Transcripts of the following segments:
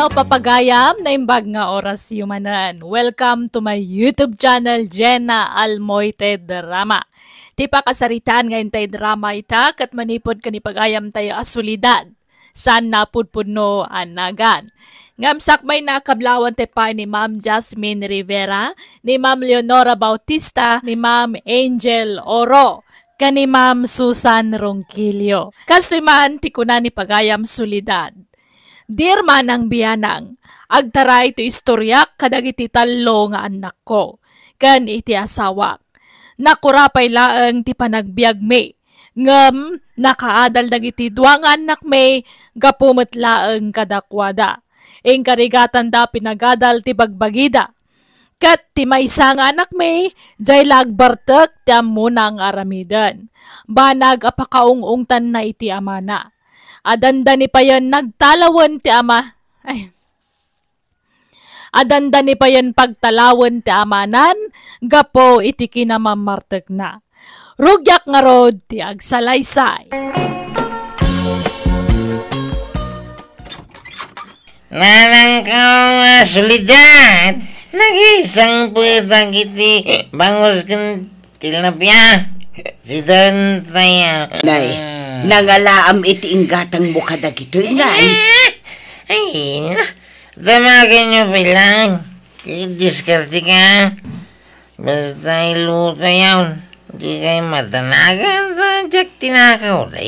Hello papagayam, naimbag nga oras yumanan. Welcome to my YouTube channel, Jenna Almoite Drama. Ti pakasaritaan ngayon tayo drama ita, kat manipod ka ni pagayam tayo asulidad. San napudpud no anagan. Ngamsak may nakablawan te pa ni Ma'am Jasmine Rivera, ni Ma'am Leonora Bautista, ni Ma'am Angel Oro kani Ma'am Susan Ronquillo. Kastoy man, tikunan ni Pagayam Sulidad Dear manang biyanang, agtara ito istoryak kadagiti talo nga anak ko, kan iti asawak. Nakurapay laeng ti panagbiag me, ngam nakaadal dagiti dua nga anak me, gapumet laeng kadakwada. Engkarigatan da pinagadal ti bagbagida. Kat ti maysa nga anak me, jay lagbartek ti amunang aramidan. Banag apakaungungtan na iti amana Adandani pa yan, nagtalawan ti ama. Ay. ni pa yan pagtalawan ti amanan, gapo iti kinamamartag na. Rugyak nga rod ti agsalaysay. Nanangkaw nga sulidat, nagisang puwetang iti bangus kan tilapia, si Dantaya. Nay, Nangalaam iti inggatang mo kadag ito ingay. Ay, damagan nyo bilang. Diskarte ka. Basta iluto yan. Hindi kayo matanagan sa jak tinakaw na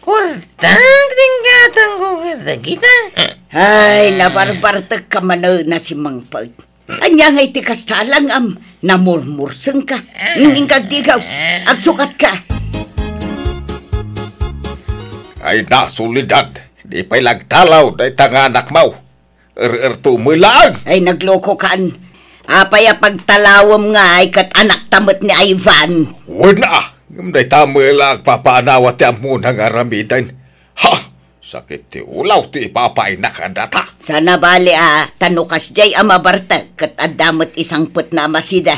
Kurtang tinggatang ko kadag kita. Ay, labarbartag ka man na si Mang Pag. Anya nga iti kastalang am, namurmurseng ka. Ah. Ngingkag digaws, agsukat ka. Ay na, sulidad. Di pa'y lagtalaw na itang anak mau. Er-er tumilaag. Ay, nagloko kan. Apay a pagtalawam nga ay kat anak tamot ni Ivan. Wala. Ah. Ngumday tamilaag papaanawat yan muna nga ramidan. Ha! Sakit ti ulaw ti ipapay nakadata. Sana bali ah, tanukas jay amabartag kat adamot isang put na masida.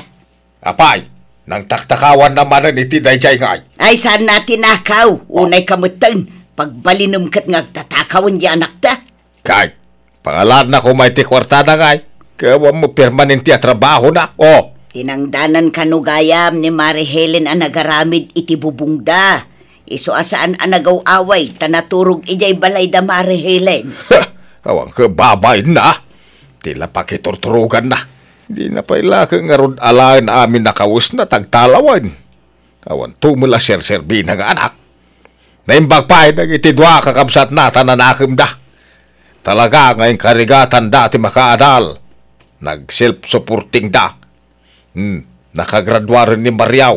Apay, nang taktakawan naman ni ti dayjay ngay. Ay, saan natin nakaw? Ah. Unay kamutan Pagbalinum kat nga di anak ta. Kay, pangalan na ko may tikwartada ngay. Kawa mo permanente at trabaho na. Oh. Tinangdanan kanugayam ni Mary Helen ang nagaramid iti bubungda. Iso asaan ang nagaw-away, tanaturog ijay balay da Mary Helen. Awang kababay na. Tila pakiturturugan na. Di na paila kang aron alain amin nakawus na tagtalawan. Awan tumula sir-sir binang anak na imbagpay na itidwa kakabsat na tananakim da. Talaga ngayon karigatan da ti makaadal. Nag-self-supporting da. Hmm, nakagradwa ni Mariaw.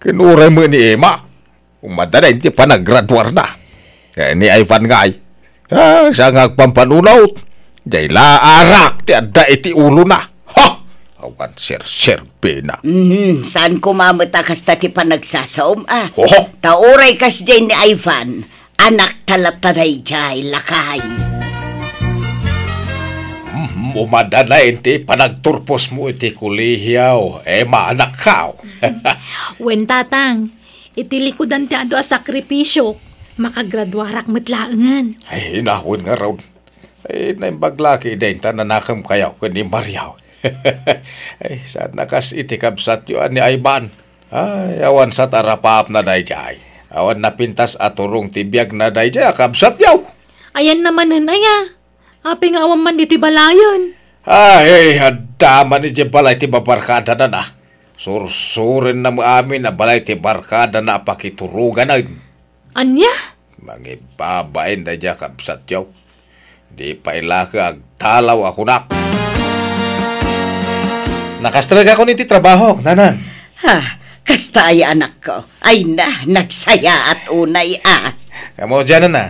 Kinuray mo ni Ema. Umadala hindi pa naggraduar na. Eh, ni Ivan nga ay. Ah, siya nga pampanunaw. laarak ti adda iti ulo na awan sir sir pena. Mm, mm-hmm. saan kumamata kas tati pa nagsasaom ah. Oho. Tauray kas dyan ni Ivan, anak talataday jay lakay. Mm, mm-hmm. umada na iti panagturpos mo iti kulihiyaw, eh maanak kao. Oh. Wen tatang, iti likodan ti ado a sakripisyo, makagraduarak matlaangan. Ay, hinahon nga raw. Ay, eh, naimbag laki din, tananakam kayaw, kundi maryaw ay, saan nakas itikab satyuan ni Ayban? Ay, awan sa tarapap na dayjay. Awan na pintas aturong tibiyag na dayjay akabsat yaw. Ayan naman nanaya. Api nga awan man di tibalayon. Ay, hadama ni di balay ti babarkada na na. Sursurin na mo amin na balay ti barkada na pakiturugan na. Anya? Mangibabain na di akabsat yaw. Di pa ilaki agtalaw ako na. Nakastraga ako niti trabaho, nanan. Ha, kasta ay anak ko. Ay na, nagsaya at unay ah. Kamo dyan na.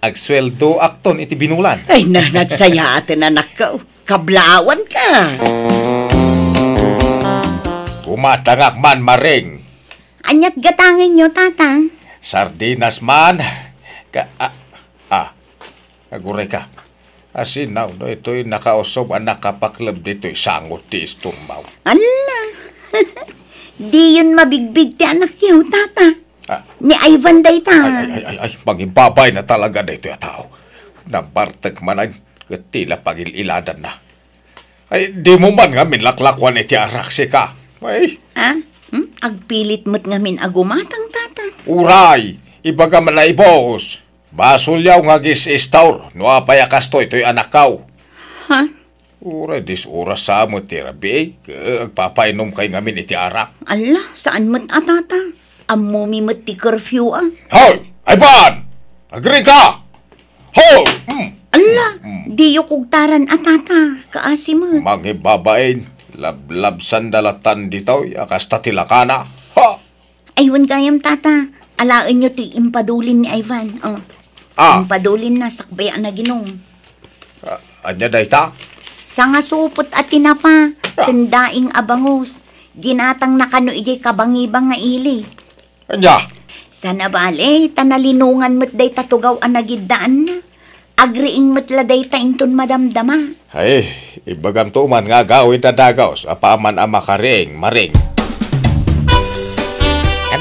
Agsweldo akton iti binulan. Ay na, nagsaya atin anak ko. Kablawan ka. Tumatangak man maring. Anyat gatangin nyo, tatang. Sardinas man. Ka, ah, ah, aguray ka. As now, no, ito'y nakausob ang nakapaklab dito'y sangot ti isturmaw. Ala! Di yun mabigbig ti anak yaw, tata. Ah. Ni Ivan day ta. Ay, ay, ay, ay, mangibabay na talaga dito ya tao. Nabartag manan, tila pagililadan na. Ay, di mo man nga minlaklakwan iti araksi ka. Ay. Ha? Hmm? Agpilit mo't ngamin agumatang tata. Uray! Ibaga malaibos! Basulyaw nga gis istaur, no apaya kasto ito'y anakaw. Ha? Ura dis oras sa mo terabi eh. Agpapainom kay ngamin iti arak. Ala, saan mat atata? Amumi mat ti curfew ah. Hoy! Ay ban! Agree ka! Hoy! Mm. Ala, mm. di yung kugtaran atata. Kaasi mo. Mga babain, lablab sandalatan ditaw, akasta tilakana. Ha! Aywan kayam tata. Alaan nyo ti impadulin ni Ivan. Oh. Ah. Ang padulin na sakbayan ah, na ginong. Ah, anya day ta? Sa supot at tinapa, ah. tendaing abangos. Ginatang nakano ijay kabangibang nga ili. Anya? Sana bale, tanalinungan mo't day tatugaw ang nagidaan na. Agriing mo't la day tainton madamdama. Ay, ibagam tuman nga gawin tadagaw sa paman ama karing maring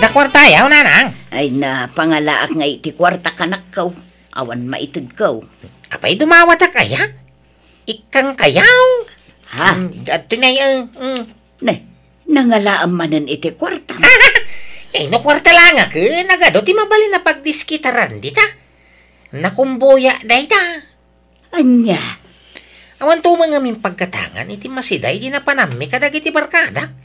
da kwarta yaw nanang. Ay na, pangalaak nga iti kwarta kanak kaw. Awan maitid kaw. Apay dumawa ta kaya? Ikang kayaw? Ha? Mm, Dato na yung... Eh, mm. Ne, nangalaan manan iti kwarta. eh, no kwarta lang ako. Nagado, ti mabali na pagdiskitaran dita. Nakumboya day ta. Anya. Awan to mga min pagkatangan, iti masiday, di na panami kadag iti barkadak.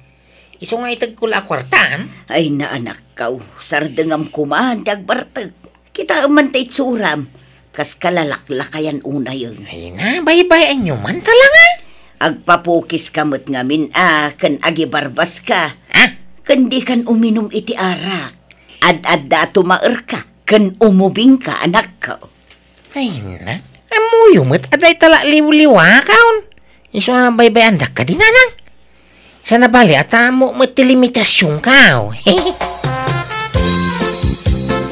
Iso nga itag kula kwartaan? Ay na anak kaw, oh. sardengam kumaan dagbartag. Kita man ta itsuram. Kas kalalaklakayan una yun. Ay na, baybayan nyo man talaga. Ah. Agpapukis kamot ngamin ah, kan agibarbas ka. Ah? Kandi kan uminom iti arak. Ad-ad da tumaer ka, kan umubing ka anak ka. Oh. Ay na, amuyumot aday tala liwliwa kaon. Iso nga baybayan andak ka din anang. Sana bali at mo ti limitasyon ka. oh.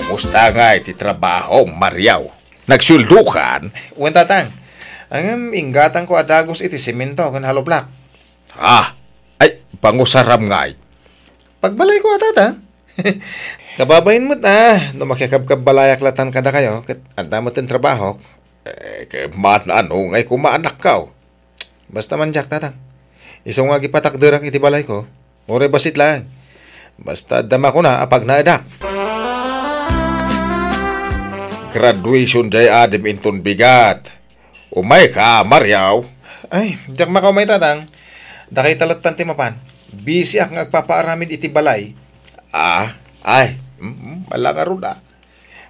Musta nga iti trabaho, Mariaw. Nagsuldukan? Uwan tatang, ang ingatan ko adagos iti simento kan hollow block. Ah, ay, pangusaram nga ay. Pagbalay ko atata. Kababayin mo ta, no balayak latan kada kayo, kat anda mo tin trabaho. Eh, kay man ano ngay kumaanak ka. oh. Basta man, Jack, tatang. Isang nga gipatakder iti balay ko. Ore basit lang. Basta dama ko na apag naadak. Graduation day adem inton bigat. Umay ka, Maryaw. Ay, diyak makaw tatang. Dakay talat ti mapan. Busy ak nagpapaaramin iti balay. Ah, ay, mm, mm malanga ron ah.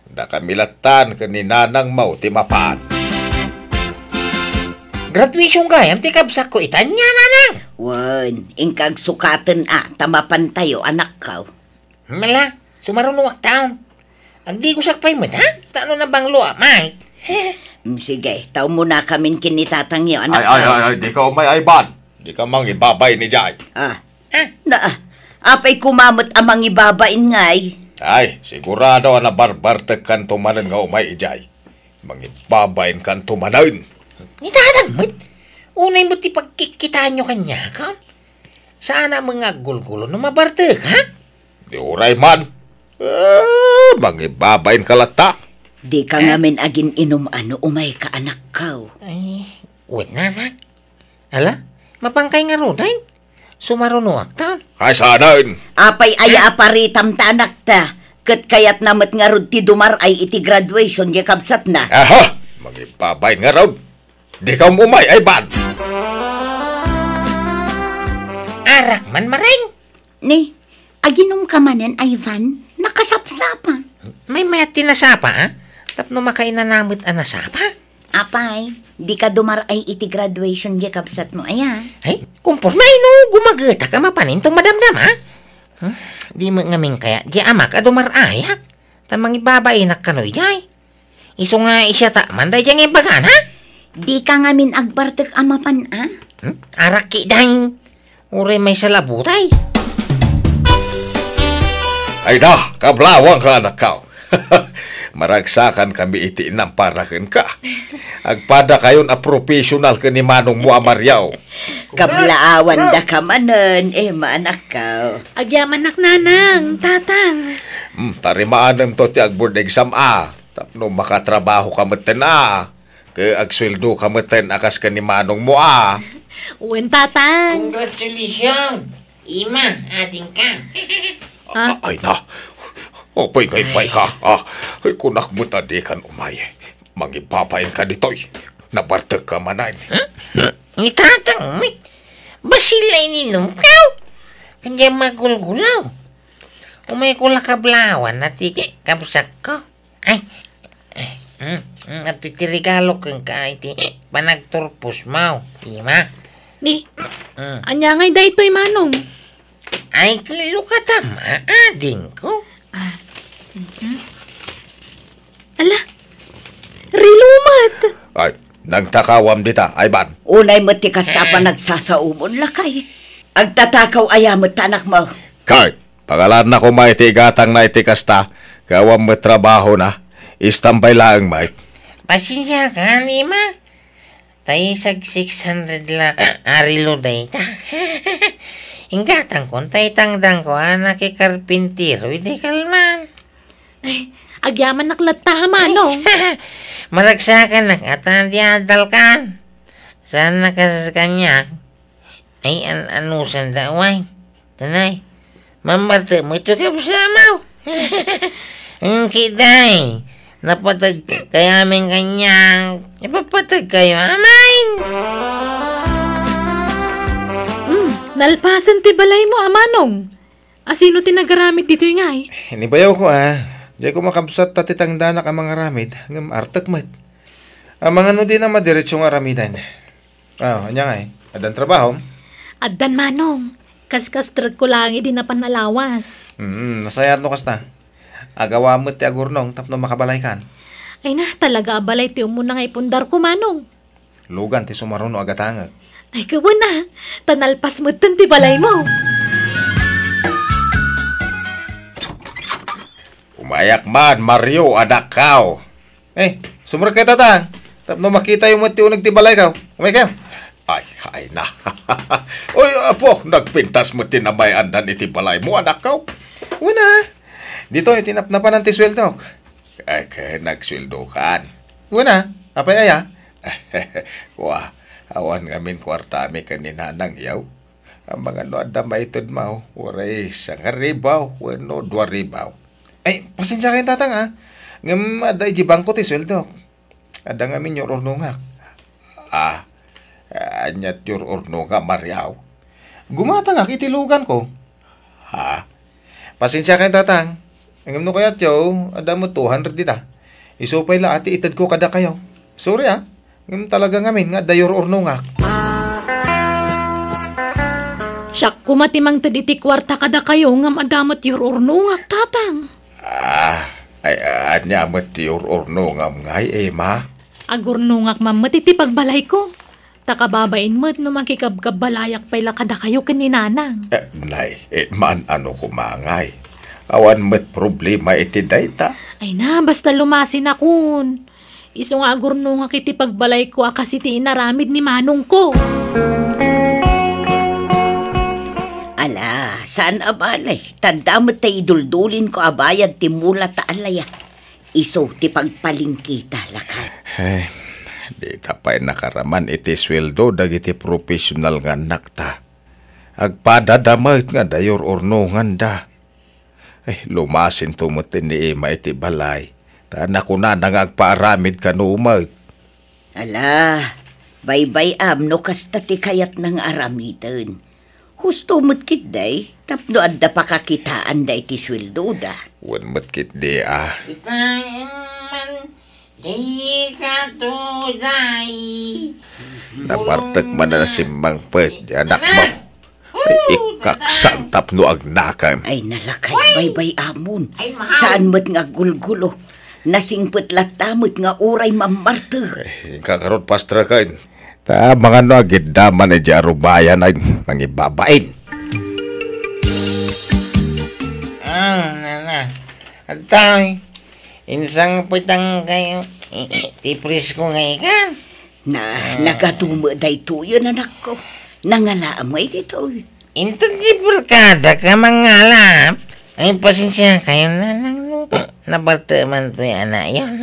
Dakamilatan ka ni Nanang Mau ti mapan. Graduation ka, yung tikabsak ko, itanya na lang. Wan, ingkag sukatan a, tamapan tayo, anak ka. Mala, sumarunuwak taon. Ang di ko sakpay mo, ha? Tano na bang luwa, mate? Sige, tao muna kami kinitatang yun, anak Ay, ay, ay, ay, di ka umay ay ban. Di ka mang ibabay ni Jai. Ah, ah. na, ah, apay kumamot amang ibabain ngay. Ay, sigurado na barbarte kan tumanan nga umay ijay. Mangibabain kan tumanan. Ni Dadang, ba't unay mo ti pagkikitaan nyo kanya kan? Sana mga gulgulo na mabarte ka? Di oray man. Eh, ah, mangibabayin kalata. Di ka ngamin eh? agin inom ano umay ka anak kaw. Ay, wala na. Ala, mapangkay nga rudain. Sumarunuak taon. Ay, sanain. Eh. Apay aya aparitam tanak ta. Kat kayat namat nga rod ti dumar ay iti graduation yakabsat na. Aha, mangibabayin nga rod. Ah? Di ka umay ay bad. Arak man maring. Ni, aginom ka manen ay van, nakasapsapa. May mayati na sapa, ha? Tapno makain na namit na sapa? Apay, di ka dumaray iti graduation di kapsat mo aya. Ay, ah? kumpor no, ino, gumagata ka mapanintong madamdam, ha? Ah? Hmm, di mo ngaming kaya, di amak ka dumarayak. Tamang ibabainak kanoy, jay. Iso nga isya ta, manday dyan ibagana? ha? Di ka ngamin agbartek amapan, ah? Hmm? Araki dahing, uri may salabutay. Ay na, kablawang ka anak ka. Maragsakan kami iti ng parakin ka. Agpada kayon a professional ka ni Manong Mua Mariaw. Kablaawan da ka manan, eh maanak ka. Agyaman nak nanang, tatang. Hmm, tarimaan ng to ti agbord exam ah. Tapno makatrabaho ka matan ah. Ke agsweldo ka maten akas ka ni Manong mo ah. Uwan, tatang. Congratulations! Ima, ading ka. Ah, ah, ay na. Opay oh, ngay pay ka. Ah, ay kunak mo tadi kan umay. Mangipapain ka ditoy. Nabartag ka manain. Ni tatang, wait. Basilay ni Nukaw. Kanya magulgulaw. Umay ko lakablawan na tigay kapsak ko. Mm. natitirigalo kang kaiti panagturpos mo. Ima? Ni, mm. anya ngay da ito'y manong. Ay, kilo ka tama, ading ah, ko. Ah. Mhm. Ala, rilumat. Ay, nagtakawam dita, ay ban. Unay matikas ta pa nagsasaumon lakay. Agtatakaw ayamat tanak mo. Kay, pangalan na ko maitigatang naitikas ta, gawam mo trabaho na, istambay lang mait. Pasensya ka, ni ma. Tay sag 600 la arilo day ta. Ingatan kon tangdang ko anak ah, kay karpintero, hindi kalman. Ay, agyaman naklat tama, no? Maragsakan nak atan di adal ka sa kanya. Ay, an anusan da, way. Tanay, mamarte mo ito ka Ang kiday napatag kay aming kanyang. Ipapatag kayo, amain! Mm, nalpasan ti balay mo, amanong. Asino ah, tinagaramit dito yung ay? Eh? Hindi ko ah. Diyan ko makabsat tatitang danak ang mga ramid, ng artakmat. Ang ah, mga no din na madiretsyong aramidan. Ah, oh, anya nga eh. Adan trabaho. Adan manong. Kaskas ko lang, hindi eh, na panalawas. Hmm, nasayat no kasta. Agawa mo ti agurnong tapno makabalay kan. Ay na, talaga abalay ti umo nga ipundar ko manong. Lugan ti sumaruno agatangag. Ay kawan na, tanalpas mo ti balay mo. Umayak man, Mario, adakaw. Eh, sumura kay tatang. Tapno makita yung mati unag ti balay ka. Umay kayo. Ay, ay na. Oy, apo, nagpintas mo tinamay andan iti balay mo, anak ka. Una, dito ay tinapnapan ng tisweldok. Ay, kaya nagsweldokan. Una, apay aya. Wah, awan ngamin mi kanina nang yaw. Ang mga noada maitod mao, uray sa ribaw, wano dua ribaw. Ay, pasensya kayo tatang ha. Ah. Ngam, aday jibangko tisweldok. Ada ngamin yung ornungak. Ah, anyat yung ornungak mariaw. Gumata nga, kitilugan ko. Ha? Pasensya kayo tatang. Ang no kaya tiyo, ada mo 200 dita. Isupay la ati itad ko kada kayo. Sorry ah. Ngayon talaga ngamin nga dayor or no ko Siyak kumatimang taditi kwarta kada kayo nga madamat yor or nga tatang. Ah, ay anya ah, amot yor or no nga ngay eh ma. Agur nga mam matitipagbalay ko. Takababain mo't no makikabkabalayak pala kada kayo kaninanang. Eh, nay, eh, man ano kumangay. Awan met problema iti dayta. Ay na, basta lumasin akun. Iso nga agurno nga kiti pagbalay ko akas iti inaramid ni manong ko. Ala, saan abalay? Tanda mo tayo iduldulin ko abayad mula ta alaya. Iso ti pagpalingkita lakad. Eh, di tapay nakaraman iti sweldo dagiti professional nga nakta. Agpadadamay nga dayor orno nga da. Eh, lumasin tumutin ni Ima iti eh, balay. Tana ko na nangagpaaramid ka no Ala, baybay amno kasta ti kayat ng aramitan. Husto mutkit day, tapno adda pakakitaan day ti sweldo da. Wan mutkit di ah. Itayin man, day ka to day. Napartag man na simbang pwede, anak mo ikak santap no ag Ay, nalakay baybay amon. Saan mat nga gulgulo. Nasingpot latamot nga uray mamarta. Eh, kakarot pastra kain. Ta mga no agidaman ay Bayan ay mangibabain. Ah, nana. Atay, tayo, insang pitang kayo, tipris ko ngayon kan. Na, ah. nagatumo day tuyo na nako. Nangalaam mo dito. Intangible kada ka mga alap. Ay, pasensya kayo na lang. Nabartaman ko yan na yun.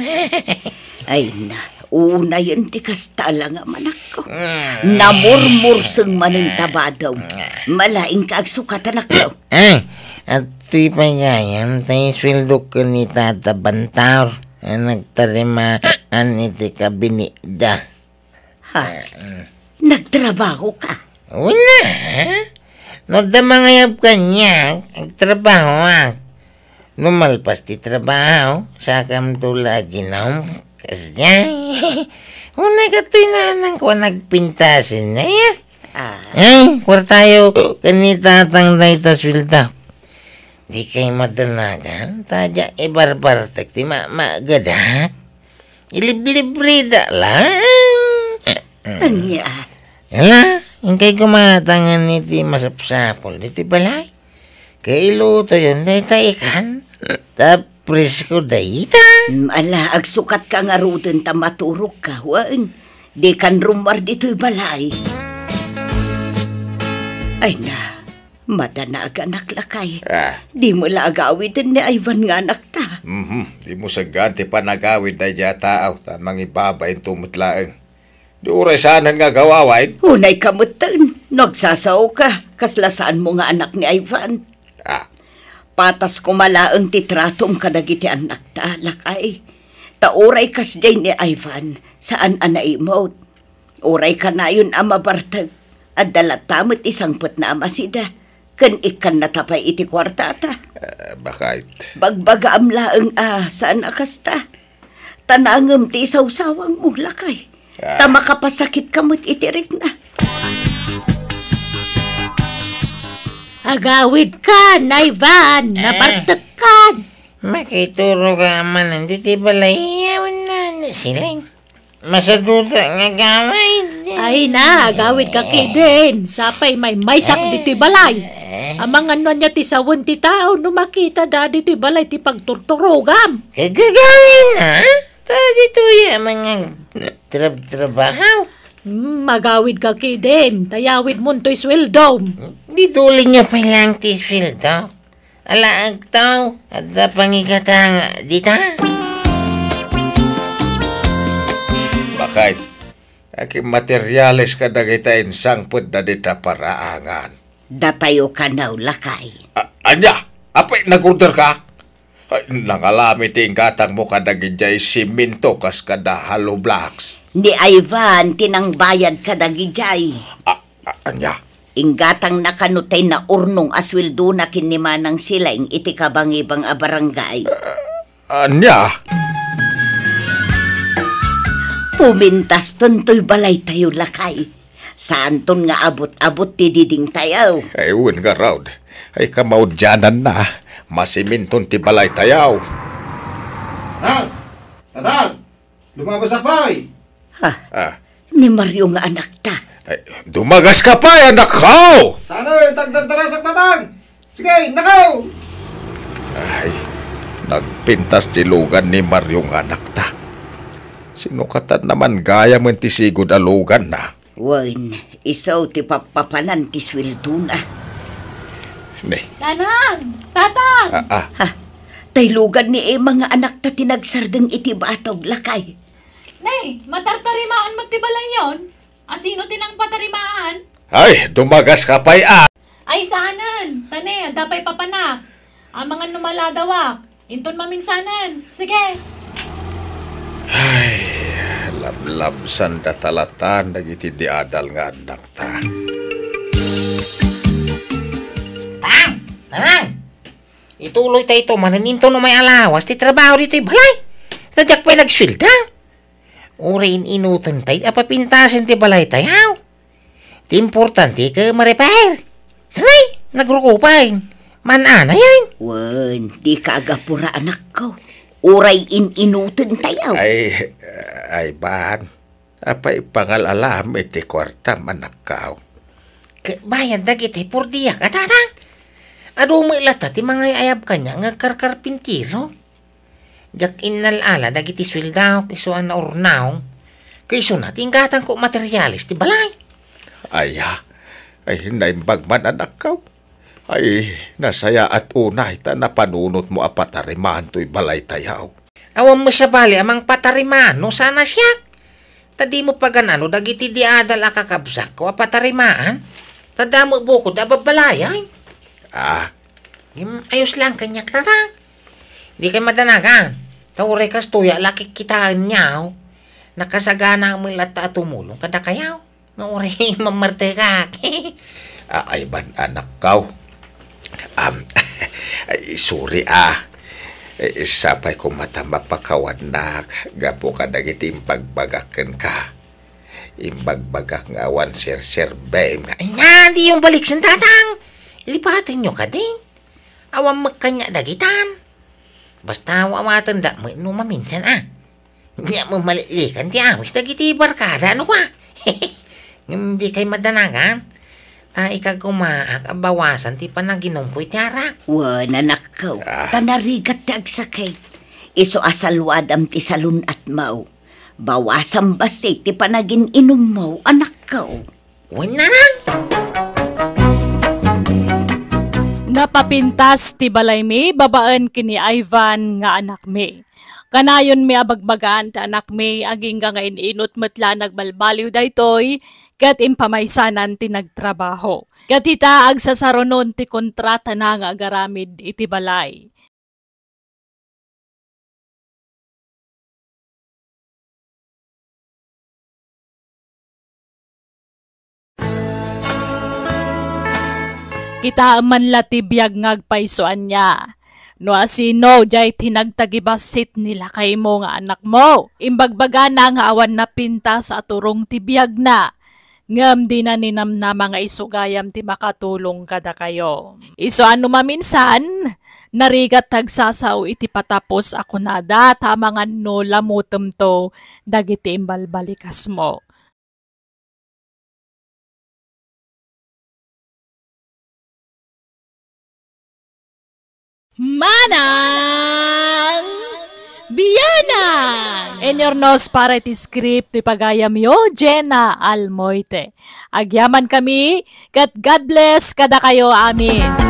Ay na, una yan di kastala nga manak ko. Mm. Namurmur sang maning taba daw. Malaing kaagsukatan ako. Ay, at tuy pa nga yan, tayo sweldo ko ni Tata Bantaw. Nagtarimaan iti kabinida. Ha? Mm. Nagtrabaho ka? Wala, ha? nadamangayab kanyang ang trabaho ang lumalpas ti trabaho sa kamtula ginaw kasya unay katoy nanang ko nagpintasin na ya ah. ay kwar tayo kanita tang daytas wilda di kay madanagan tadya ibarbartek eh, ti ma magadak iliblibrida lang anya ala Ingkay kumatangan ti masapsapol, niti balay. Kay iluto yun, dayta ikan, tapres ko dayta. Mm, ala, agsukat ka nga rutin ta maturok ka, huwaan. Di kan rumar dito'y balay. Ay na, madanaga naklakay. Ah. Di mo laagawid ni Ivan nga anak ta. Mhm, di mo sa ganti pa nagawi na dya ta tamang ibabay tumutlaang. Dure saanan nga gawawain. Unay kamutan. Nagsasaw ka. Kaslasaan mo nga anak ni Ivan. Ah. Patas kumala ang titratong kadagiti anak ta, lakay. Tauray kas day ni Ivan, saan anay mo? Uray ka na yun ama bartag. At dalatamot isang put na amasida. Kan ikan natapay iti kwartata. Uh, eh, bakit? Bagbaga amlaang ah, saan akasta. Tanangam ti sawsawang mo, lakay Ah. Tama ka pa sakit kamot itirik na. Agawid ka, naivan, ah. Eh. nabartakan. Makituro ka man, hindi ti balayaw na siling. Masaduta nga gawid. Ay na, gawid ka kidin. Eh. Sapay may maysak di ti balay. Amang eh. ano niya ti sawon ti tao, numakita da di ti balay ti pagturturugam. Kagagawin na? Dito yan mga trab-trabahaw. Magawid ka kidin. Tayawid mo to'y sweldo. Dito niya pa lang ti sweldo. Alaag tao at pangigatang dita. Bakay, aki materyales ka dagita insang pud na dita paraangan. Datayo ka na lakay. A- anya, apay nag-order ka? Ay, nangalamiting katang mo kadagijay siminto kas kada hollow blocks. Ni Ivan, tinangbayad kadagijay. Ah, ah, anya? Ingatang nakanutay na urnong aswildo na kinimanang sila ing itikabang ibang abarangay. Uh, anya? Pumintas tuntoy balay tayo lakay. Saan ton nga abot-abot ti diding tayo? Ayun ka, Raud ay kamaudyanan na ah. masiminton ti balay tayaw. Tanag! Tanag! Lumabas ka pa Ha? Ah. Ni Mario nga anak ta. Ay, dumagas ka pa anak ko! Sana eh, tagdagdarasak matang! Sige, nakaw! Ay, nagpintas dilugan ni Mario nga anak ta. Sinukatan naman gaya mo ti sigod alugan na. Wain, isaw ti papapanan ti sweldo na. Nay. Tanang! Tatang! Ah, ah. Ha, taylugan ni eh, mga anak ta tinagsardeng iti batog lakay. Nay, matartarimaan magtibalan yon. Asino tinang patarimaan? Ay, dumagas ka pa'y ah! Ay, saanan! Tane, dapay papanak. Ang mga numaladawak. Inton maminsanan. Sige. Ay, lablab san talatan. nagiti diadal nga anak ta. Ituloy tayo ito, mananinto no may alawas, ti trabaho dito eh. balay. Tadyak pa'y nagsilda. Uri inutan tayo, apapintasin ti balay tayo. Ti importante ka marepair. Tanay, nagrukupain. Manana yan. Wan, di ka agapura anak ko. Uray in tayo. Ay, ay bahan. Apay pangalalam iti kwarta manakaw. Bayan dagiti purdiyak atanang. Kadumay lata ti mga ayab kanya nga karkarpintiro. Jak ala dagiti sweldaw kiso na ornaong kayso na tingkatan ko materialis ti balay. Aya, ay hinay bagman anak ka. Ay, nasaya at unay ta napanunot mo apatarimahan to'y balay tayaw. Awan mo siya bali amang patarimahan no sana siya. Tadi mo paganano dagiti diadal akakabsak ko apatarimaan. Tadamo bukod Ay. Ah? Ayos lang, kanyak tata. Di kayo madanagan. Tawre kas tuya, laki kitaan niyaw. Nakasagana ang mga lata tumulong kada kayaw. Nauray mamarte ka. ah, ay ban anak ka. Um, sorry ah. Eh, Sapay ko matamba pa kawanak. Gapo ka dagiti impagbagakan ka. Imbagbagak nga awan sir sir bem. Ay nga, di yung balik sa tatang lipatan nyo ka din. Awang magkanya dagitan. Basta wawatanda mo inuma minsan ah. Hindi mo malilikan ti awis dagiti barkada ano ka. Hindi kay madanagan. Ta ikagumaak abawasan ti panaginom ko iti arak. Wana nakaw. Ah. Tanarigat ti agsakay. Iso asalwad am ti salun at mao. Bawasan basi ti panagin inom mo anak ko. Wana nang. Napapintas ti balay mi, babaan kini Ivan nga anak mi. Kanayon mi abagbagan ti anak mi, aging nga ininot matla nagbalbaliw daytoy, kat impamaysanan ti nagtrabaho. Kat agsasaronon ti kontrata na nga agaramid iti balay. Kita man latibiyag ngagpaisuan niya. No asino jay tinagtagibasit nila kay mo nga anak mo. Imbagbaga na nga awan na pinta sa aturong tibiyag na. Ngam di na ninam na mga isugayam ti makatulong kada kayo. Iso ano maminsan, narigat tagsasaw iti patapos ako nada, tamangan no lamutom to, dagiti imbalbalikas mo Manang Biyana! In your nose para iti script ti pagayam yo, Jenna Almoite. Agyaman kami, God, God bless kada kayo. Amin.